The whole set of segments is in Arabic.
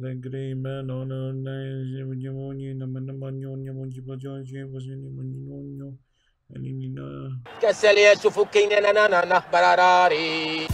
The gray man on a nice pneumonia, the manamano, Monjibajon, was in Monino, and in Casalia to Fukin and Anana Barari.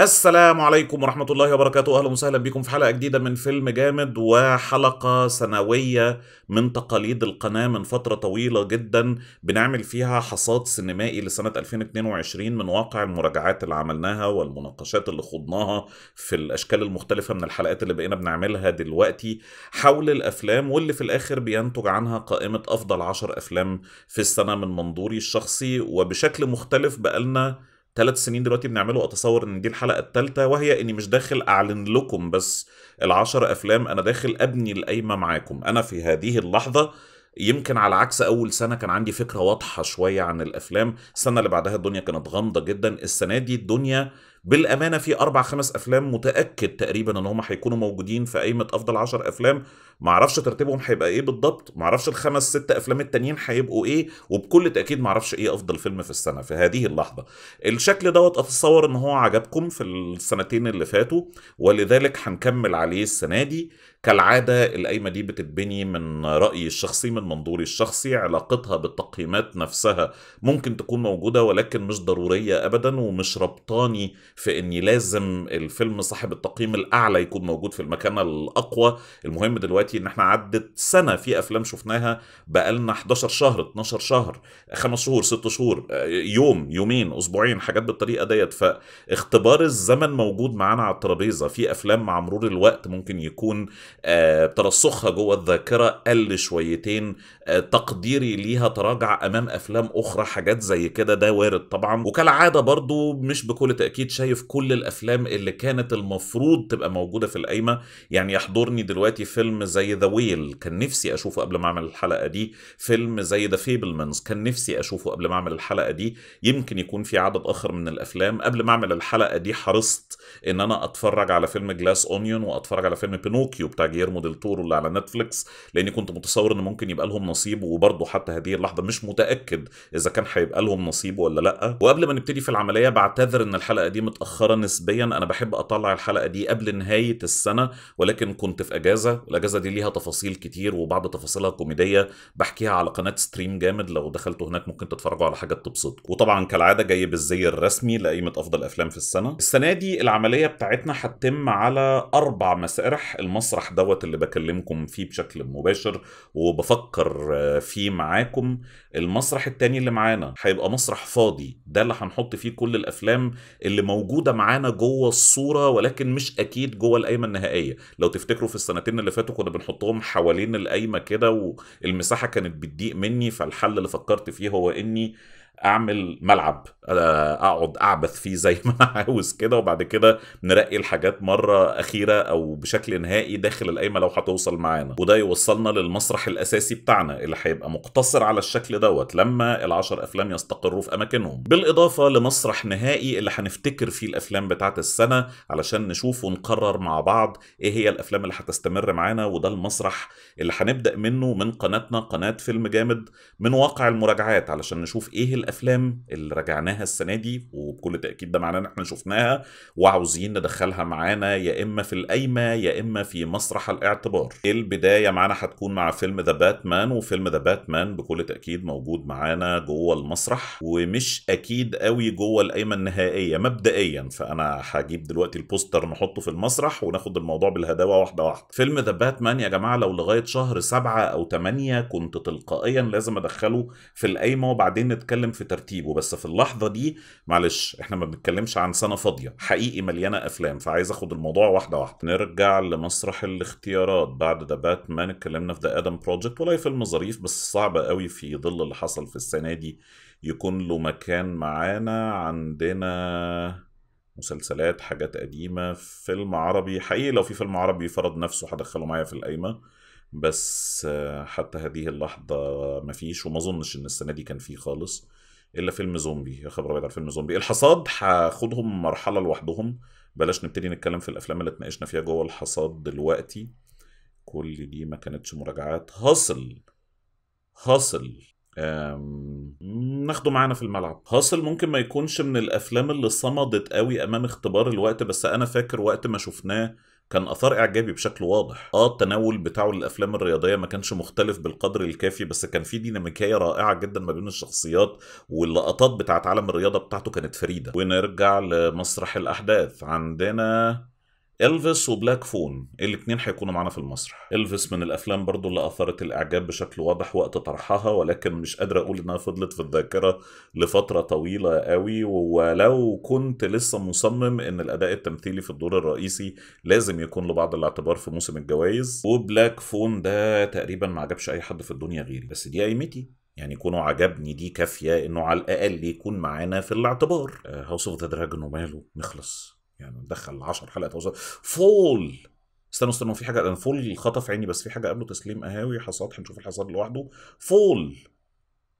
السلام عليكم ورحمة الله وبركاته أهلا وسهلا بكم في حلقة جديدة من فيلم جامد وحلقة سنوية من تقاليد القناة من فترة طويلة جدا بنعمل فيها حصاد سينمائي لسنة 2022 من واقع المراجعات اللي عملناها والمناقشات اللي خضناها في الأشكال المختلفة من الحلقات اللي بقينا بنعملها دلوقتي حول الأفلام واللي في الآخر بينتج عنها قائمة أفضل عشر أفلام في السنة من منظوري الشخصي وبشكل مختلف بقالنا ثلاث سنين دلوقتي بنعمله اتصور ان دي الحلقه الثالثه وهي اني مش داخل اعلن لكم بس العشر افلام انا داخل ابني القايمه معاكم انا في هذه اللحظه يمكن على عكس اول سنه كان عندي فكره واضحه شويه عن الافلام السنه اللي بعدها الدنيا كانت غامضه جدا السنه دي الدنيا بالامانه في اربع خمس افلام متاكد تقريبا ان هم هيكونوا موجودين في قائمه افضل 10 افلام ما اعرفش ترتيبهم هيبقى ايه بالضبط ما اعرفش الخمس ست افلام التانيين هيبقوا ايه وبكل تاكيد ما اعرفش ايه افضل فيلم في السنه في هذه اللحظه الشكل دوت اتصور ان هو عجبكم في السنتين اللي فاتوا ولذلك هنكمل عليه السنه دي كالعادة القايمة دي بتتبني من رأيي الشخصي من منظوري الشخصي علاقتها بالتقييمات نفسها ممكن تكون موجودة ولكن مش ضرورية أبدا ومش ربطاني في أني لازم الفيلم صاحب التقييم الأعلى يكون موجود في المكان الأقوى المهم دلوقتي أن احنا عدت سنة في أفلام شفناها بقالنا 11 شهر 12 شهر 5 شهور 6 شهور يوم يومين أسبوعين حاجات بالطريقة ديت فاختبار الزمن موجود معانا على الترابيزة في أفلام مع مرور الوقت ممكن يكون آه، ترسخها جوه الذاكره قل شويتين آه، تقديري ليها تراجع امام افلام اخرى حاجات زي كده ده وارد طبعا وكالعاده برضو مش بكل تاكيد شايف كل الافلام اللي كانت المفروض تبقى موجوده في القايمه يعني يحضرني دلوقتي فيلم زي ذا ويل كان نفسي اشوفه قبل ما اعمل الحلقه دي فيلم زي ذا فيبلمنز كان نفسي اشوفه قبل ما اعمل الحلقه دي يمكن يكون في عدد اخر من الافلام قبل ما اعمل الحلقه دي حرصت ان انا اتفرج على فيلم جلاس اونيون واتفرج على فيلم بينوكيو بتاع جيرمو ديل تورو اللي على نتفليكس لاني كنت متصور ان ممكن يبقى لهم نصيب وبرضه حتى هذه اللحظه مش متاكد اذا كان هيبقى لهم نصيب ولا لا وقبل ما نبتدي في العمليه بعتذر ان الحلقه دي متاخره نسبيا انا بحب اطلع الحلقه دي قبل نهايه السنه ولكن كنت في اجازه والاجازه دي ليها تفاصيل كتير وبعض تفاصيلها كوميديه بحكيها على قناه ستريم جامد لو دخلتوا هناك ممكن تتفرجوا على حاجات تبسطكم وطبعا كالعاده جاي بالزي الرسمي لقيمه افضل افلام في السنه السنه دي العمليه بتاعتنا هتتم على اربع مسارح المسرح دوت اللي بكلمكم فيه بشكل مباشر وبفكر آه، فيه معاكم المسرح التاني اللي معانا هيبقى مسرح فاضي ده اللي هنحط فيه كل الافلام اللي موجوده معانا جوه الصوره ولكن مش اكيد جوه القايمه النهائيه لو تفتكروا في السنتين اللي فاتوا كنا بنحطهم حوالين القايمه كده والمساحه كانت بتضيق مني فالحل اللي فكرت فيه هو اني اعمل ملعب آه، اقعد اعبث فيه زي ما انا عاوز كده وبعد كده نرقي الحاجات مره اخيره او بشكل نهائي داخل القايمه لو هتوصل معانا وده يوصلنا للمسرح الاساسي بتاعنا اللي هيبقى مقتصر على الشكل دوت لما العشر افلام يستقروا في اماكنهم بالاضافه لمسرح نهائي اللي هنفتكر فيه الافلام بتاعت السنه علشان نشوف ونقرر مع بعض ايه هي الافلام اللي هتستمر معانا وده المسرح اللي هنبدا منه من قناتنا قناه فيلم جامد من واقع المراجعات علشان نشوف ايه الافلام اللي راجعناها السنه دي وبكل تاكيد ده معناه ان احنا شفناها وعاوزين ندخلها معانا يا اما في القايمه يا اما في مسرح الاعتبار إيه البدايه معانا هتكون مع فيلم ذا باتمان وفيلم ذا باتمان بكل تاكيد موجود معانا جوه المسرح ومش اكيد قوي جوه القايمه النهائيه مبدئيا فانا هجيب دلوقتي البوستر نحطه في المسرح وناخد الموضوع بالهداوه واحده واحده فيلم ذا باتمان يا جماعه لو لغايه شهر سبعة او 8 كنت تلقائيا لازم ادخله في القايمه وبعدين نتكلم في ترتيبه بس في اللحظه دي معلش احنا ما بنتكلمش عن سنه فاضيه حقيقي مليانه افلام فعايز اخد الموضوع واحده واحده نرجع لمسرح الاختيارات بعد ذا باتمان اتكلمنا في ذا ادم بروجكت والله فيلم ظريف بس صعب قوي في ظل اللي حصل في السنه دي يكون له مكان معانا عندنا مسلسلات حاجات قديمة فيلم عربي حقيقي لو في فيلم عربي فرض نفسه هدخله معايا في القايمة بس حتى هذه اللحظة مفيش وما اظنش ان السنة دي كان فيه خالص الا فيلم زومبي يا خبر ابيض على فيلم زومبي الحصاد هاخدهم مرحله لوحدهم بلاش نبتدي نتكلم في الافلام اللي اتناقشنا فيها جوه الحصاد دلوقتي كل دي ما كانتش مراجعات هاصل هاصل ناخده معانا في الملعب هاصل ممكن ما يكونش من الافلام اللي صمدت قوي امام اختبار الوقت بس انا فاكر وقت ما شفناه كان اثار اعجابي بشكل واضح اه التناول بتاعه للافلام الرياضيه ما كانش مختلف بالقدر الكافي بس كان في ديناميكيه رائعه جدا ما بين الشخصيات واللقطات بتاعت عالم الرياضه بتاعته كانت فريده ونرجع لمسرح الاحداث عندنا إلفيس وبلاك فون الاثنين هيكونوا معانا في المسرح إلفيس من الأفلام برضو اللي أثرت الإعجاب بشكل واضح وقت طرحها ولكن مش قادر أقول إنها فضلت في الذاكرة لفترة طويلة قوي ولو كنت لسه مصمم إن الأداء التمثيلي في الدور الرئيسي لازم يكون لبعض الاعتبار في موسم الجوائز وبلاك فون ده تقريبا ما عجبش أي حد في الدنيا غيري بس دي قيمتي يعني كونه عجبني دي كافيه انه على الاقل يكون معانا في الاعتبار هاوس اوف ذا دراجون وماله نخلص يعني ندخل 10 حلقه توصل فول استنوا استنوا في حاجه فول خطف عيني بس في حاجه قبله تسليم قهاوي حصاد هنشوف الحصاد لوحده فول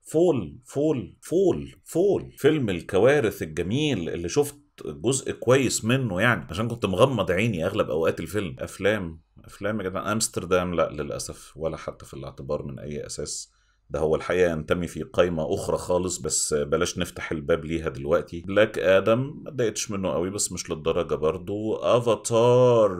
فول فول فول فول فيلم الكوارث الجميل اللي شفت جزء كويس منه يعني عشان كنت مغمض عيني اغلب اوقات الفيلم افلام افلام يا جدعان امستردام لا للاسف ولا حتى في الاعتبار من اي اساس ده هو الحقيقه ينتمي في قايمه اخرى خالص بس بلاش نفتح الباب ليها دلوقتي بلاك ادم ما اتضايقتش منه قوي بس مش للدرجه برضو افاتار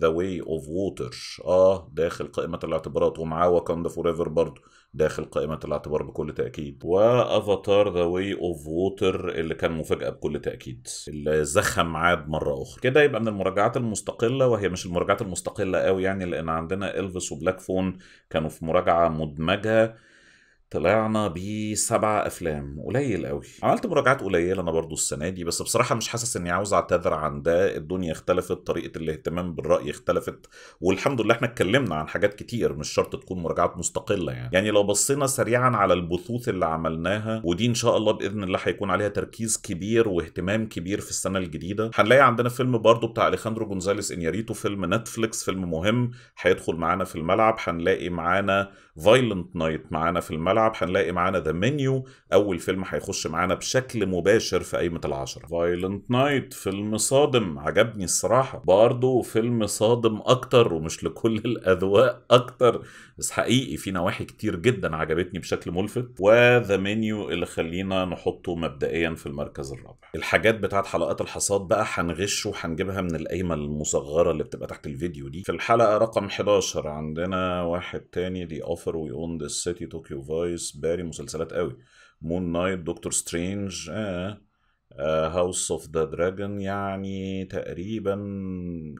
ذا واي اوف ووتر اه داخل قائمه الاعتبارات ومعاه واكاندا فور ايفر برضو داخل قائمه الاعتبار بكل تاكيد وافاتار ذا واي اوف ووتر اللي كان مفاجاه بكل تاكيد اللي زخم عاد مره اخرى كده يبقى من المراجعات المستقله وهي مش المراجعات المستقله قوي يعني لان عندنا الفيس وبلاك فون كانوا في مراجعه مدمجه طلعنا بسبع افلام قليل قوي عملت مراجعات قليله انا برضو السنه دي بس بصراحه مش حاسس اني عاوز اعتذر عن ده الدنيا اختلفت طريقه الاهتمام بالراي اختلفت والحمد لله احنا اتكلمنا عن حاجات كتير مش شرط تكون مراجعات مستقله يعني يعني لو بصينا سريعا على البثوث اللي عملناها ودي ان شاء الله باذن الله هيكون عليها تركيز كبير واهتمام كبير في السنه الجديده هنلاقي عندنا فيلم برضو بتاع اليخاندرو جونزاليس انياريتو فيلم نتفليكس فيلم مهم هيدخل معانا في الملعب هنلاقي معانا فايلنت نايت معانا في الملعب الملعب هنلاقي معانا ذا منيو اول فيلم هيخش معانا بشكل مباشر في قائمه العشره فايلنت نايت فيلم صادم عجبني الصراحه برضه فيلم صادم اكتر ومش لكل الاذواق اكتر بس حقيقي في نواحي كتير جدا عجبتني بشكل ملفت وذا منيو اللي خلينا نحطه مبدئيا في المركز الرابع الحاجات بتاعت حلقات الحصاد بقى هنغش وهنجيبها من القايمه المصغره اللي بتبقى تحت الفيديو دي في الحلقه رقم 11 عندنا واحد تاني دي اوفر وي اون ذا سيتي طوكيو فاي كويس باري مسلسلات قوي مون نايت دكتور سترينج هاوس اوف ذا دراجون يعني تقريبا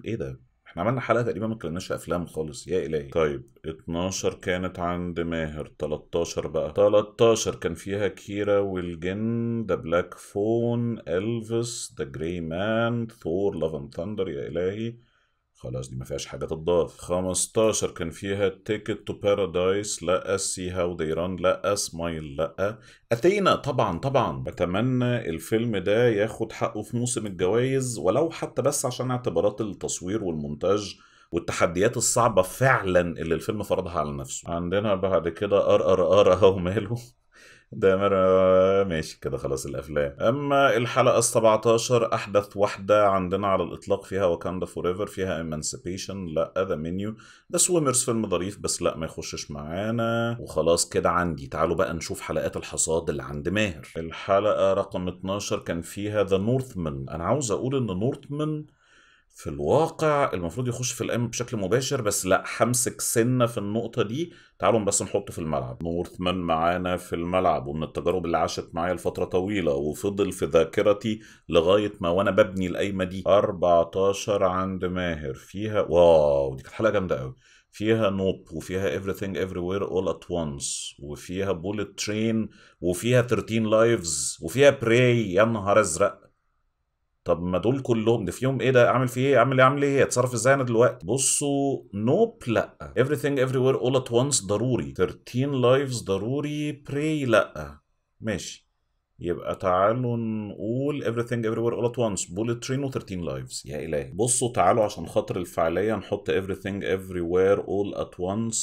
ايه ده احنا عملنا حلقه تقريبا ما اتكلمناش افلام خالص يا الهي طيب 12 كانت عند ماهر 13 بقى 13 كان فيها كيرا والجن ذا بلاك فون الفيس ذا جراي مان ثور لاف اند ثاندر يا الهي خلاص دي ما فيهاش حاجه تضاف 15 كان فيها تيكت تو بارادايس لا سي هاو ذي ران لا سمايل لا اثينا طبعا طبعا بتمنى الفيلم ده ياخد حقه في موسم الجوائز ولو حتى بس عشان اعتبارات التصوير والمونتاج والتحديات الصعبه فعلا اللي الفيلم فرضها على نفسه عندنا بعد كده ار ار ار اهو ماله دايما آه، ماشي كده خلاص الافلام اما الحلقه ال17 احدث واحده عندنا على الاطلاق فيها واكاندا فور ايفر فيها ايمانسيبيشن لا ذا منيو ده سويمرز فيلم ظريف بس لا ما يخشش معانا وخلاص كده عندي تعالوا بقى نشوف حلقات الحصاد اللي عند ماهر الحلقه رقم 12 كان فيها ذا نورثمان انا عاوز اقول ان نورثمان في الواقع المفروض يخش في الام بشكل مباشر بس لا همسك سنه في النقطه دي تعالوا بس نحطه في الملعب نورثمان معانا في الملعب ومن التجارب اللي عاشت معايا لفتره طويله وفضل في ذاكرتي لغايه ما وانا ببني القايمه دي 14 عند ماهر فيها واو دي كانت حلقه جامده قوي فيها نوب وفيها everything everywhere all at once وفيها بولت ترين وفيها 13 لايفز وفيها براي يا نهار ازرق طب ما دول كلهم ده فيهم ايه ده اعمل فيه ايه اعمل ايه اعمل ايه اتصرف ازاي انا دلوقتي بصوا نوب لا everything everywhere all at once ضروري 13 lives ضروري pray لا ماشي يبقى تعالوا نقول everything everywhere all at once bullet train و 13 lives يا الهي بصوا تعالوا عشان خاطر الفعليه نحط everything everywhere all at once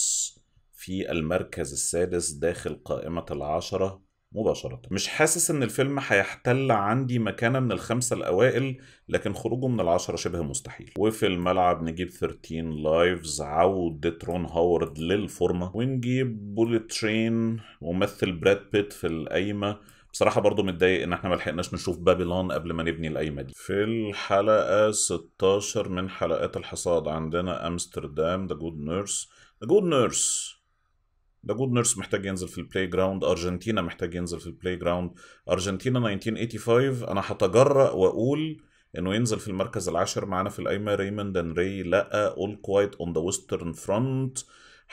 في المركز السادس داخل قائمه العشره مباشرة مش حاسس ان الفيلم هيحتل عندي مكانة من الخمسة الاوائل لكن خروجه من العشرة شبه مستحيل وفي الملعب نجيب 13 لايفز عودة رون هاورد للفورمة ونجيب بوليت ترين ممثل براد بيت في القايمة بصراحه برضو متضايق ان احنا ما لحقناش نشوف بابلون قبل ما نبني القايمه دي في الحلقه 16 من حلقات الحصاد عندنا امستردام ذا جود نيرس ذا جود نيرس ده جود نيرس محتاج ينزل في البلاي جراوند ارجنتينا محتاج ينزل في البلاي جراوند ارجنتينا 1985 انا هتجرأ واقول انه ينزل في المركز العاشر معانا في القايمه ريموند ان ري لا اول كوايت اون ذا ويسترن فرونت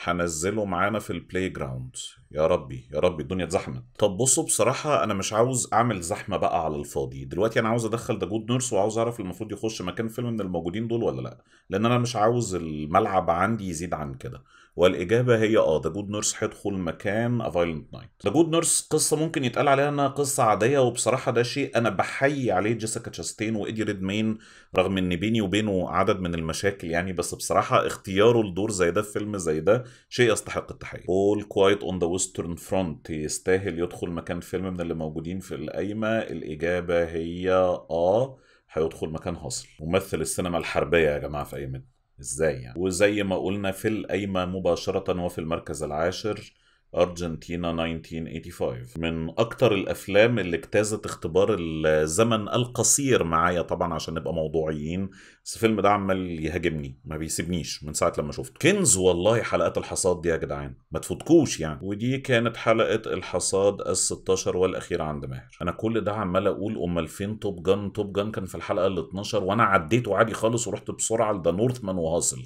هنزله معانا في البلاي جراوند يا ربي يا ربي الدنيا اتزحمت طب بصوا بصراحه انا مش عاوز اعمل زحمه بقى على الفاضي دلوقتي انا عاوز ادخل ده جود نيرس وعاوز اعرف المفروض يخش مكان فيلم من الموجودين دول ولا لا لان انا مش عاوز الملعب عندي يزيد عن كده والاجابه هي اه ذا جود نيرس هيدخل مكان ا نايت ذا جود نيرس قصه ممكن يتقال عليها انها قصه عاديه وبصراحه ده شيء انا بحيي عليه جيسيكا تشاستين وايدي ريدمين رغم ان بيني وبينه عدد من المشاكل يعني بس بصراحه اختياره لدور زي ده في فيلم زي ده شيء يستحق التحيه All Quiet on the Western Front يستاهل يدخل مكان فيلم من اللي موجودين في القايمه الاجابه هي اه هيدخل مكان هاصل ممثل السينما الحربيه يا جماعه في اي من ازاي يعني وزي ما قلنا في القايمه مباشره وفي المركز العاشر أرجنتينا 1985 من أكتر الأفلام اللي اجتازت اختبار الزمن القصير معايا طبعا عشان نبقى موضوعيين بس الفيلم ده عمال يهاجمني ما بيسيبنيش من ساعة لما شفته كنز والله حلقات الحصاد دي يا جدعان ما تفوتكوش يعني ودي كانت حلقة الحصاد ال16 والأخيرة عند ماهر أنا كل ده عمال أقول أمال فين توب جان توب جان كان في الحلقة ال12 وأنا عديته عادي خالص ورحت بسرعة لده نورثمان وهاصل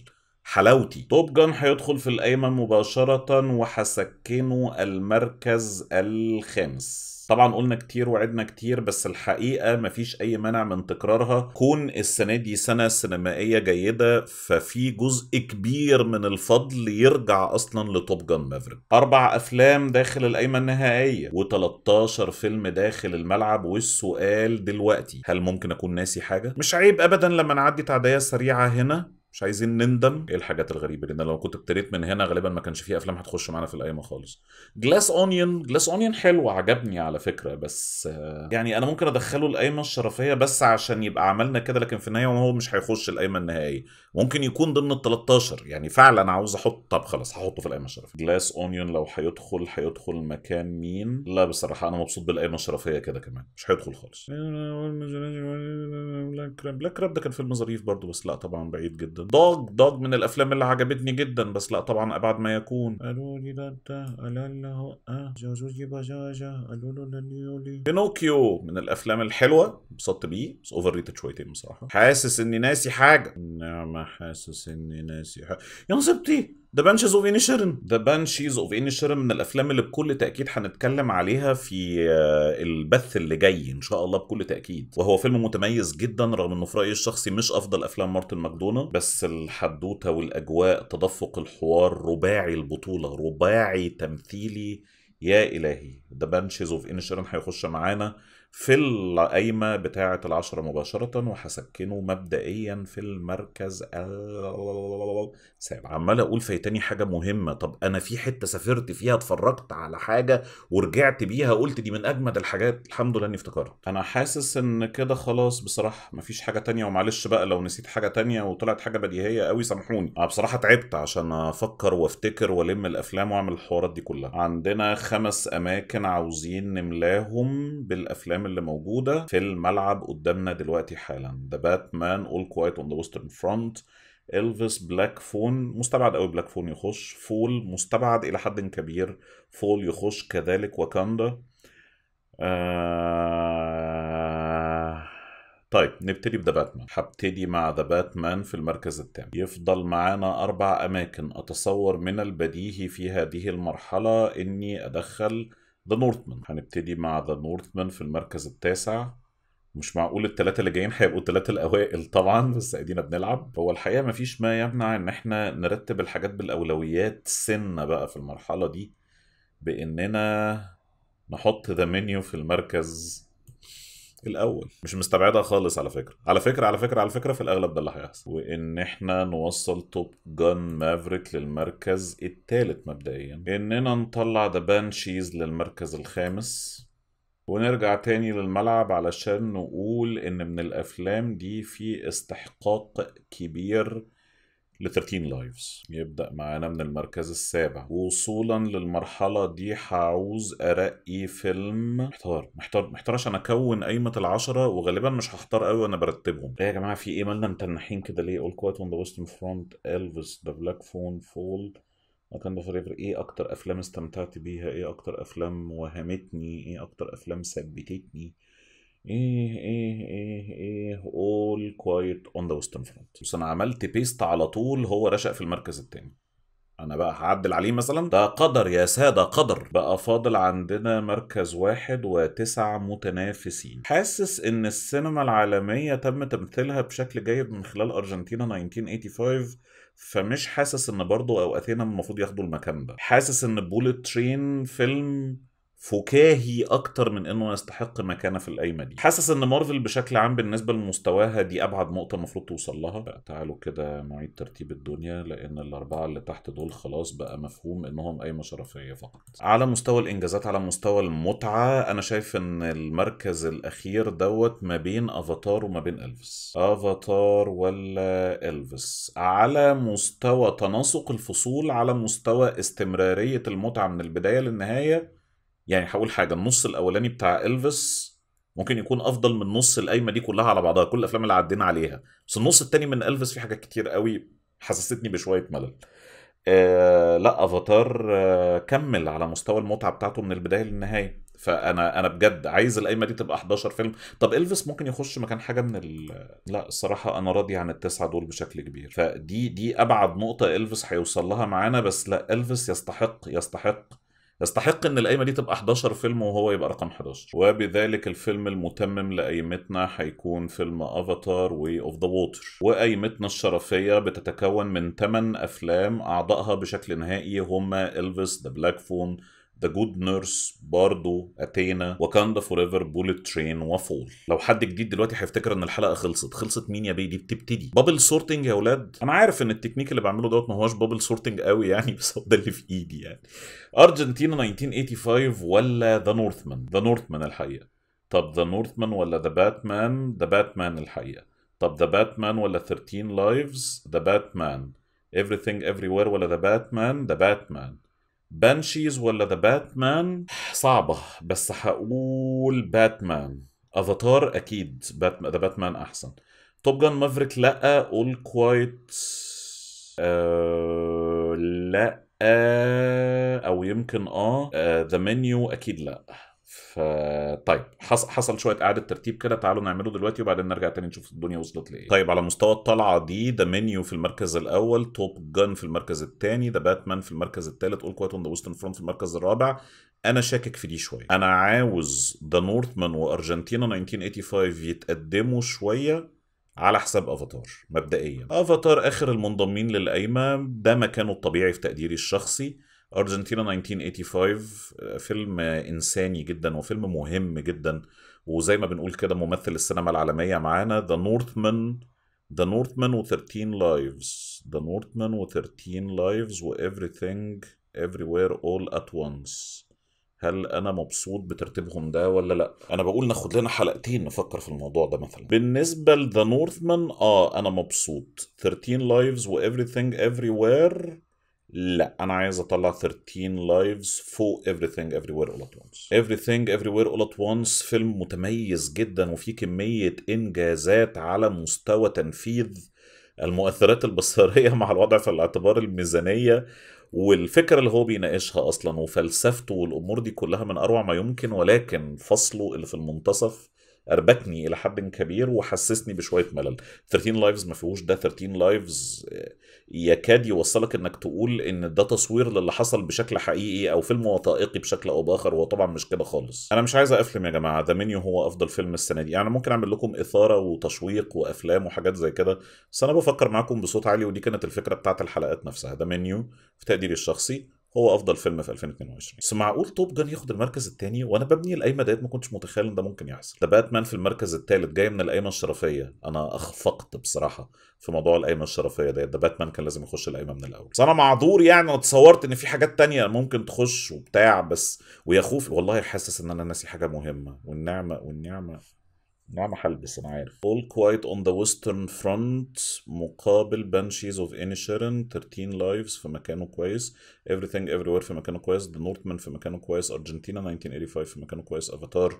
حلاوتي توب جان هيدخل في القايمة مباشرة وهسكنه المركز الخامس طبعا قلنا كتير وعدنا كتير بس الحقيقة مفيش أي مانع من تكرارها كون السنة دي سنة سينمائية جيدة ففي جزء كبير من الفضل يرجع أصلا لتوب جان مافريك أربع أفلام داخل القايمة النهائية و13 فيلم داخل الملعب والسؤال دلوقتي هل ممكن أكون ناسي حاجة؟ مش عيب أبدا لما نعدي تعدية سريعة هنا مش عايزين نندم ايه الحاجات الغريبه دي لو كنت ابتديت من هنا غالبا ما كانش في افلام هتخش معانا في القايمه خالص جلاس اونيون جلاس اونيون حلو عجبني على فكره بس آه، يعني انا ممكن ادخله القايمه الشرفيه بس عشان يبقى عملنا كده لكن في النهايه هو مش هيخش القايمه النهائيه ممكن يكون ضمن ال 13 يعني فعلا عاوز احط طب خلاص هحطه في القايمه الشرفيه جلاس اونيون لو هيدخل هيدخل مكان مين لا بصراحه انا مبسوط بالقايمه الشرفيه كده كمان مش هيدخل خالص بلاك كراب بلاك راب ده كان فيلم ظريف برضه بس لا طبعا بعيد جدا دوج دوج من الافلام اللي عجبتني جدا بس لا طبعا ابعد ما يكون قالوا لي لا بجاجا قالوا له لنيولي بينوكيو من الافلام الحلوه انبسطت بيه بس اوفر ريتد شويتين بصراحه حاسس اني ناسي حاجه نعمه حاسس اني ناسي حق. يا نصيبتي ذا بانشيز اوف انيشيرن ذا بانشيز اوف انيشيرن من الافلام اللي بكل تاكيد هنتكلم عليها في آه، البث اللي جاي ان شاء الله بكل تاكيد وهو فيلم متميز جدا رغم انه في رايي الشخصي مش افضل افلام مارتن ماكدونا بس الحدوته والاجواء تدفق الحوار رباعي البطوله رباعي تمثيلي يا الهي ذا بانشيز اوف انيشيرن هيخش معانا في القايمة بتاعة العشرة مباشرة وهسكنه مبدئيا في المركز السابع عمال أقول فايتاني حاجة مهمة طب أنا في حتة سافرت فيها اتفرجت على حاجة ورجعت بيها قلت دي من أجمد الحاجات الحمد لله إني افتكرت أنا حاسس إن كده خلاص بصراحة مفيش حاجة تانية ومعلش بقى لو نسيت حاجة تانية وطلعت حاجة بديهية قوي سامحوني أنا بصراحة تعبت عشان أفكر وأفتكر وألم الأفلام وأعمل الحوارات دي كلها عندنا خمس أماكن عاوزين نملاهم بالأفلام الأفلام اللي موجودة في الملعب قدامنا دلوقتي حالا ذا باتمان أول كوايت أون ذا ويسترن فرونت الفيس بلاك فون مستبعد قوي بلاك فون يخش فول مستبعد الى حد كبير فول يخش كذلك واكاندا آه... طيب نبتدي بذا باتمان هبتدي مع ذا باتمان في المركز الثامن يفضل معانا اربع اماكن اتصور من البديهي في هذه المرحله اني ادخل ذا نورثمان هنبتدي مع ذا نورثمان في المركز التاسع مش معقول الثلاثة اللي جايين هيبقوا الثلاثة الأوائل طبعا بس أدينا بنلعب هو الحقيقة مفيش ما يمنع إن إحنا نرتب الحاجات بالأولويات سنة بقى في المرحلة دي بإننا نحط ذا منيو في المركز الاول مش مستبعدها خالص على فكره على فكره على فكره على فكره في الاغلب ده اللي هيحصل وان احنا نوصل توب جان مافريك للمركز الثالث مبدئيا اننا نطلع ذا بانشيز للمركز الخامس ونرجع تاني للملعب علشان نقول ان من الافلام دي في استحقاق كبير ل 13 لايفز يبدا معانا من المركز السابع وصولا للمرحله دي هعوز ارقي فيلم محتار محتار محتار عشان اكون قايمه العشره وغالبا مش هختار قوي وانا برتبهم ايه يا جماعه في ايه مالنا متنحين كده ليه اول كوات اون ذا ويسترن فرونت الفيس ذا بلاك فون فول مكان ده فوريفر ايه اكتر افلام استمتعت بيها ايه اكتر افلام وهمتني ايه اكتر افلام ثبتتني ايه ايه ايه ايه اول كوايت اون ذا ويسترن فرونت بس انا عملت بيست على طول هو رشق في المركز الثاني انا بقى هعدل عليه مثلا ده قدر يا ساده قدر بقى فاضل عندنا مركز واحد وتسع متنافسين حاسس ان السينما العالميه تم تمثيلها بشكل جيد من خلال ارجنتينا 1985 فمش حاسس ان برضه او اثينا المفروض ياخدوا المكان ده حاسس ان بولت ترين فيلم فكاهي اكتر من انه يستحق مكانه في القايمه دي حاسس ان مارفل بشكل عام بالنسبه لمستواها دي ابعد نقطه المفروض توصل لها تعالوا كده نعيد ترتيب الدنيا لان الاربعه اللي تحت دول خلاص بقى مفهوم انهم قايمه شرفيه فقط على مستوى الانجازات على مستوى المتعه انا شايف ان المركز الاخير دوت ما بين افاتار وما بين الفيس افاتار ولا الفيس على مستوى تناسق الفصول على مستوى استمراريه المتعه من البدايه للنهايه يعني هقول حاجه النص الاولاني بتاع الفيس ممكن يكون افضل من نص القايمه دي كلها على بعضها كل الافلام اللي عدينا عليها بس النص التاني من الفيس فيه حاجات كتير قوي حسستني بشويه ملل آه لا افاتار آه كمل على مستوى المتعه بتاعته من البدايه للنهايه فانا انا بجد عايز القايمه دي تبقى 11 فيلم طب الفيس ممكن يخش مكان حاجه من ال... لا الصراحه انا راضي عن التسعه دول بشكل كبير فدي دي ابعد نقطه الفيس هيوصل لها معانا بس لا الفيس يستحق يستحق يستحق ان القايمه دي تبقى 11 فيلم وهو يبقى رقم 11 وبذلك الفيلم المتمم لقايمتنا هيكون فيلم افاتار واي اوف ذا ووتر وقايمتنا الشرفيه بتتكون من 8 افلام اعضائها بشكل نهائي هما الفيس ذا بلاك فون ذا جود نيرس باردو اتينا واكاندا فور ايفر بولت ترين وفول لو حد جديد دلوقتي هيفتكر ان الحلقه خلصت خلصت مين يا بيه دي بتبتدي بابل سورتنج يا اولاد انا عارف ان التكنيك اللي بعمله دوت ما هواش بابل سورتنج قوي يعني بس هو ده اللي في ايدي يعني ارجنتينا 1985 ولا ذا نورثمان ذا نورثمان الحقيقه طب ذا نورثمان ولا ذا باتمان ذا باتمان الحقيقه طب ذا باتمان ولا 13 لايفز ذا باتمان everything everywhere ولا ذا باتمان ذا باتمان بانشيز ولا ذا باتمان صعبة بس هقول باتمان افاتار اكيد باتمان ذا باتمان احسن توب جان مافريك لا اول كوايت آه، لا او يمكن اه ذا آه، منيو اكيد لا فطيب حصل حصل شويه اعاده ترتيب كده تعالوا نعمله دلوقتي وبعدين نرجع تاني نشوف الدنيا وصلت لايه طيب على مستوى الطلعه دي ذا منيو في المركز الاول توب جان في المركز الثاني ذا باتمان في المركز الثالث اول كويت اون ذا ويسترن فرونت في المركز الرابع انا شاكك في دي شويه انا عاوز ذا نورثمان وارجنتينا 1985 يتقدموا شويه على حساب افاتار مبدئيا افاتار اخر المنضمين للقايمه ده مكانه الطبيعي في تقديري الشخصي ارجنتينا 1985 آه، فيلم انساني جدا وفيلم مهم جدا وزي ما بنقول كده ممثل السينما العالميه معانا ذا نورثمان ذا نورثمان و13 لايفز ذا نورثمان و13 لايفز وإيفريثينج everywhere all at once هل انا مبسوط بترتيبهم ده ولا لا انا بقول ناخد لنا حلقتين نفكر في الموضوع ده مثلا بالنسبه لذا نورثمان اه انا مبسوط 13 لايفز و everything everywhere لا انا عايز اطلع 13 لايفز فوق everything everywhere all at once everything everywhere all at once فيلم متميز جدا وفيه كميه انجازات على مستوى تنفيذ المؤثرات البصريه مع الوضع في الاعتبار الميزانيه والفكره اللي هو بيناقشها اصلا وفلسفته والامور دي كلها من اروع ما يمكن ولكن فصله اللي في المنتصف اربكني الى حد كبير وحسسني بشويه ملل 13 لايفز ما فيهوش ده 13 لايفز آه، يكاد يوصلك انك تقول ان ده تصوير للي حصل بشكل حقيقي او فيلم وثائقي بشكل او باخر هو طبعا مش كده خالص انا مش عايز افلم يا جماعه ذا منيو هو افضل فيلم السنه دي يعني ممكن اعمل لكم اثاره وتشويق وافلام وحاجات زي كده بس انا بفكر معاكم بصوت عالي ودي كانت الفكره بتاعت الحلقات نفسها ذا منيو في تقديري الشخصي هو افضل فيلم في 2022 بس معقول توب جان ياخد المركز الثاني وانا ببني القايمه ديت ما كنتش متخيل ان ده ممكن يحصل ده باتمان في المركز الثالث جاي من القايمه الشرفيه انا اخفقت بصراحه في موضوع القايمه الشرفيه ديت ده باتمان كان لازم يخش القايمه من الاول بس انا معذور يعني انا اتصورت ان في حاجات تانية ممكن تخش وبتاع بس ويخوف والله حاسس ان انا ناسي حاجه مهمه والنعمه والنعمه نعم حلبس انا عارف All Quiet on the Western Front مقابل Banshees of Inisherin 13 Lives في مكانه كويس Everything Everywhere في مكانه كويس The Northman في مكانه كويس أرجنتينا 1985 في مكانه كويس أفاتار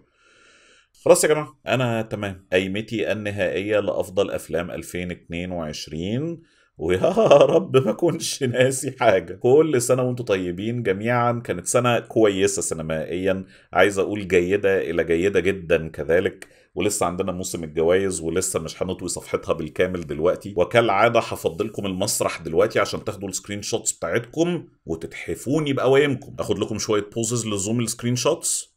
خلاص يا جماعة أنا تمام قايمتي النهائية لأفضل أفلام 2022 ويا رب ما اكونش ناسي حاجه كل سنه وانتم طيبين جميعا كانت سنه كويسه سينمائيا عايز اقول جيده الى جيده جدا كذلك ولسه عندنا موسم الجوائز ولسه مش هنطوي صفحتها بالكامل دلوقتي وكالعاده هفضلكم المسرح دلوقتي عشان تاخدوا السكرين شوتس بتاعتكم وتتحفوني بقوايمكم اخد لكم شويه بوزز لزوم السكرين شوتس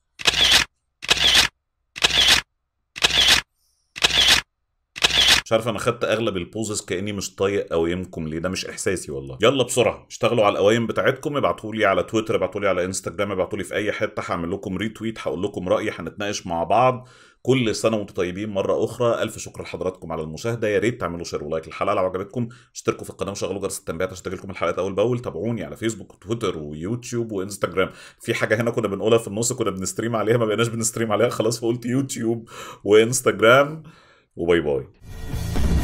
مش عارف انا خدت اغلب البوزز كاني مش طايق قوايمكم ليه ده مش احساسي والله يلا بسرعه اشتغلوا على القوايم بتاعتكم ابعتوا لي على تويتر ابعتوا لي على انستجرام ابعتوا لي في اي حته هعمل لكم ريتويت هقول لكم رايي هنتناقش مع بعض كل سنه وانتم طيبين مره اخرى الف شكر لحضراتكم على المشاهده يا ريت تعملوا شير ولايك للحلقه لو عجبتكم اشتركوا في القناه وشغلوا جرس التنبيهات عشان تجيلكم الحلقات اول باول تابعوني على فيسبوك وتويتر ويوتيوب وانستجرام في حاجه هنا كنا بنقولها في النص كنا بنستريم عليها ما بقيناش بنستريم عليها خلاص فقلت يوتيوب وانستغرام Uboj, boj.